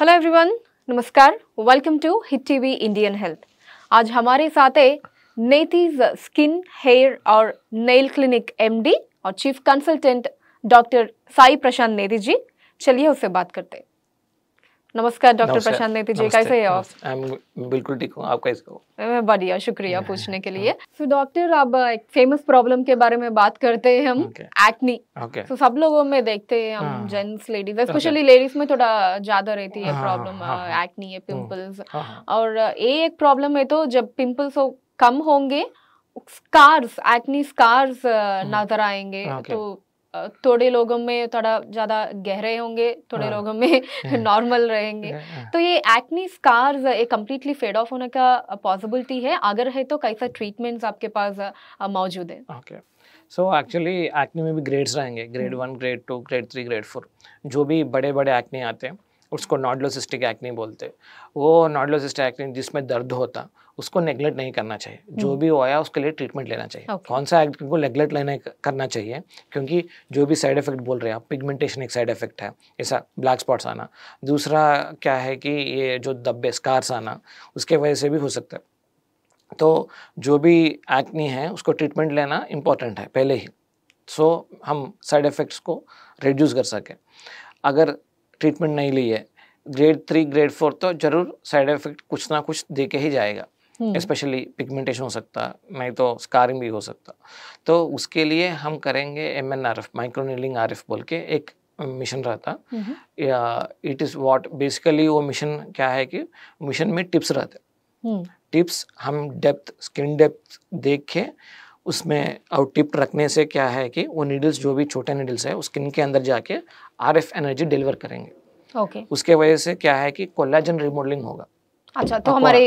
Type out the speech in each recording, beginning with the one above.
Hello everyone नमस्कार welcome to hit TV Indian health आज हमारे साथ है नेतीज स्किन हेयर और नेल क्लिनिक एमडी और chief consultant doctor Sai Prashant Neti ji चलिए उससे बात करते हैं नमस्कार डॉक्टर प्रशांत नेति जी कैसे हैं आप बिल्कुल ठीक हूँ आप कैसे हो मैं बढ़िया शुक्रिया पूछने के लिए सो डॉक्टर अब एक फेमस प्रॉब्लम के बारे में बात करते हैं हम एक्नी सो सब लोगों में देखते हैं हम जेंट्स लेडीज स्पेशली लेडीज में थोड़ा ज्यादा रहती है प्रॉब्लम एक्नी है पिंपल्स और ये एक प्रॉब्लम है तो जब पिंपल्स कम होंगे स्कार्स एक्नी स्कार्स नजर आएंगे तो थोड़े लोगों में थोड़ा ज़्यादा गहरे होंगे थोड़े हाँ, लोगों में नॉर्मल रहेंगे हाँ, हाँ। तो ये एक्नी स्कार्स एक कम्प्लीटली फेड ऑफ होने का पॉसिबिलिटी है अगर है तो कैसा ट्रीटमेंट्स आपके पास मौजूद है ओके सो एक्चुअली एक्नी में भी ग्रेड्स रहेंगे grade one grade two grade three grade four जो भी बड़े बड़े एक्नी आते हैं उसको नॉडलोसिस्टिक एक्ने बोलते वो नॉडलोसिस्टिक एक्ने जिसमें दर्द होता उसको नेग्लेक्ट नहीं करना चाहिए जो हम्म। भी होया उसके लिए ट्रीटमेंट लेना चाहिए okay. कौन सा एक्ट को नेग्लेक्ट लेना करना चाहिए क्योंकि जो भी साइड इफेक्ट बोल रहे हैं आप पिगमेंटेशन एक साइड इफेक्ट है ऐसा ब्लैक स्पॉट्स आना दूसरा क्या है कि ये जो दब्बे स्कार्स आना उसके वजह से भी हो सकता है तो जो भी एक्नी है उसको ट्रीटमेंट लेना इम्पोर्टेंट है पहले ही सो so, हम साइड इफ़ेक्ट्स को रिड्यूस कर सकें अगर ट्रीटमेंट नहीं ली है ग्रेड थ्री ग्रेड फोर तो जरूर साइड इफेक्ट कुछ ना कुछ दे के ही जाएगा स्पेशली हम्म। पिगमेंटेशन हो सकता नहीं तो स्कारिंग भी हो सकता तो उसके लिए हम करेंगे M N R F microneedling R F बोल के एक मिशन रहता हम्म। या इट इज़ वॉट बेसिकली वो मिशन क्या है कि मिशन में टिप्स रहते हम्म। टिप्स हम डेप्थ स्किन डेप्थ देख के उसमें आउट टिप रखने से क्या है कि वो नीडल्स जो भी छोटे नीडल्स है स्किन के अंदर जाके आर एफ एनर्जी डिलीवर करेंगे ओके okay. उसके वजह से क्या है कि कोलाजन रिमोडलिंग होगा अच्छा तो हमारे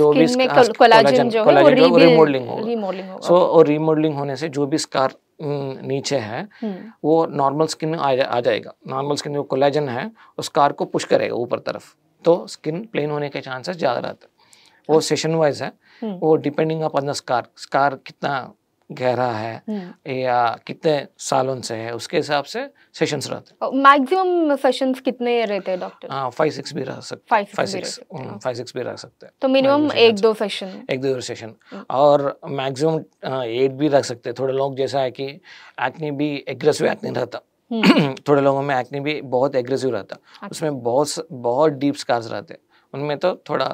जो भी कोलाजन जो है वो रिमोडलिंग होगा सो और रिमोडलिंग होने से जो भी स्कार नीचे है हम्म। वो नॉर्मल स्किन में आ, जा, आ जाएगा नॉर्मल स्किन जो कोलाजन है उस कार को पुश करेगा ऊपर तरफ तो स्किन प्लेन होने के चांसेस ज़्यादा रहते हैं वो सेशन अच्छा। वाइज है हम्म। वो depending upon the scar scar कितना गहरा है हम्म। या कितने सालों से है उसके हिसाब से सेशंस रहते मैक्सिमम सेशंस कितने रहते हैं डॉक्टर हां 5 6 भी रह सकते हैं 5 6 5 6 भी रह सकते हैं तो मिनिमम एक दो सेशन एक दो सेशन हम्म। और मैक्सिमम 8 भी रख सकते हैं थोड़े लोग जैसा है कि एक्ने भी एग्रेसिव एक्ने रहता थोड़े लोगों में एक्ने भी बहुत एग्रेसिव रहता अच्छा। उसमें बहुत बहुत डीप स्कार्स रहते हैं उनमें तो थोड़ा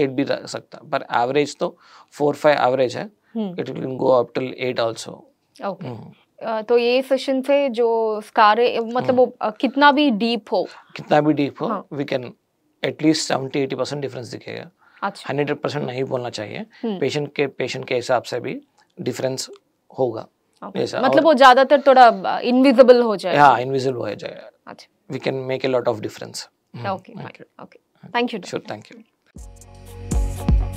एट भी रख सकता पर एवरेज तो फोर फाइव एवरेज है it will go up till eight also तो ये सेशन से जो स्कारे मतलब वो कितना भी डीप हो कितना भी डीप हो we can at least seventy eighty percent difference दिखेगा हंड्रेड अच्छा। परसेंट नहीं बोलना चाहिए पेशेंट हम्म। के पेशेंट के हिसाब से भी डिफरेंस होगा मतलब वो ज्यादातर थोड़ा इनविजिबल हो जाएगा हाँ इनविजिबल हो जाएगा we can make a lot of difference okay okay thank you thank you